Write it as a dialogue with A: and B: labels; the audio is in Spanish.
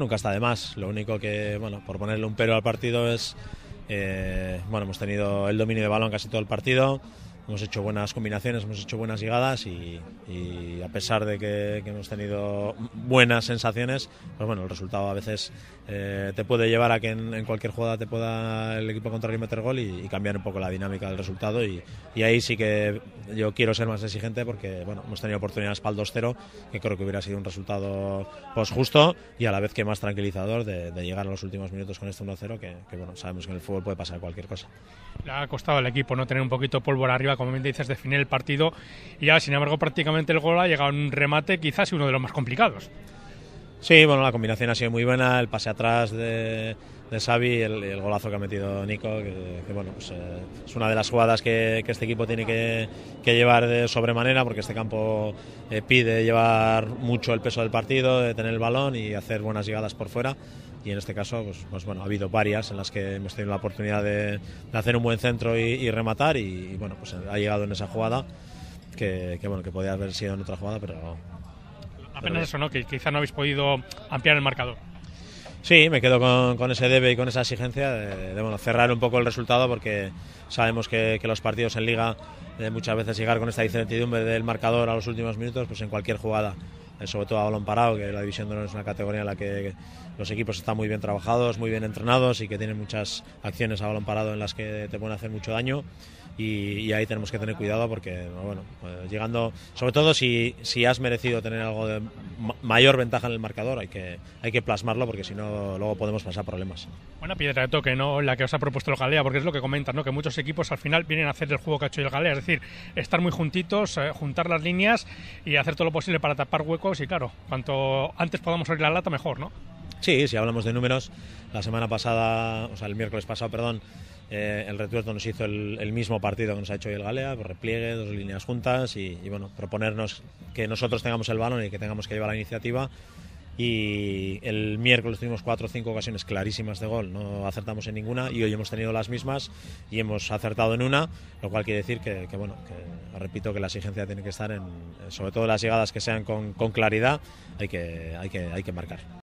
A: Nunca está de más. Lo único que, bueno, por ponerle un pero al partido es, eh, bueno, hemos tenido el dominio de balón casi todo el partido. Hemos hecho buenas combinaciones, hemos hecho buenas llegadas y, a pesar de que, hemos tenido buenas sensaciones, pues bueno, el resultado a veces eh, te puede llevar a que en, cualquier jugada te pueda el equipo contrario meter gol y, cambiar un poco la dinámica del resultado y ahí sí que yo quiero ser más exigente porque bueno, hemos tenido oportunidades para el 2-0, que creo que hubiera sido un resultado pues justo y a la vez que más tranquilizador de, llegar a los últimos minutos con este 1-0, que, sabemos que en el fútbol puede pasar cualquier cosa.
B: Le ha costado al equipo no tener un poquito pólvora arriba, como bien dices, definir el partido y ya, sin embargo, prácticamente el gol ha llegado a un remate quizás uno de los más complicados.
A: Sí, bueno, la combinación ha sido muy buena, el pase atrás de, de Xavi, el, golazo que ha metido Nico, que, bueno, pues, eh, es una de las jugadas que, este equipo tiene que, llevar de sobremanera, porque este campo eh, pide llevar mucho el peso del partido, de tener el balón y hacer buenas llegadas por fuera. Y en este caso, pues, pues bueno, ha habido varias en las que hemos tenido la oportunidad de, hacer un buen centro y, rematar, y, bueno, pues ha llegado en esa jugada que, que bueno, que podía haber sido en otra jugada, pero Apenas
B: eso, ¿no? Que quizá no habéis podido ampliar el marcador.
A: Sí, me quedo con, ese debe y con esa exigencia de, bueno, cerrar un poco el resultado porque sabemos que, los partidos en liga eh, muchas veces llegar con esta incertidumbre del marcador a los últimos minutos, pues en cualquier jugada sobre todo a balón parado, que la división de honor es una categoría en la que los equipos están muy bien trabajados, muy bien entrenados y que tienen muchas acciones a balón parado en las que te pueden hacer mucho daño. Y, ahí tenemos que tener cuidado porque, bueno, pues, llegando, sobre todo si, si has merecido tener algo de mayor ventaja en el marcador, hay que, hay que plasmarlo porque si no, luego podemos pasar problemas.
B: Buena piedra de toque, ¿no? La que os ha propuesto el Galea, porque es lo que comentas, ¿no? Que muchos equipos al final vienen a hacer el juego que ha hecho el Galea, es decir, estar muy juntitos, eh, juntar las líneas y hacer todo lo posible para tapar huecos sí y claro, cuanto antes podamos abrir la lata, mejor, ¿no?
A: Sí, si hablamos de números, la semana pasada, o sea, el miércoles pasado, perdón, eh, el retuerto nos hizo el, mismo partido que nos ha hecho hoy el Galea, por repliegue, dos líneas juntas y, y, bueno, proponernos que nosotros tengamos el balón y que tengamos que llevar la iniciativa y el miércoles tuvimos cuatro o cinco ocasiones clarísimas de gol, no acertamos en ninguna y hoy hemos tenido las mismas y hemos acertado en una, lo cual quiere decir que, bueno, repito que la exigencia tiene que estar en, sobre todo las llegadas que sean con, con claridad, hay que, hay, que, hay que marcar.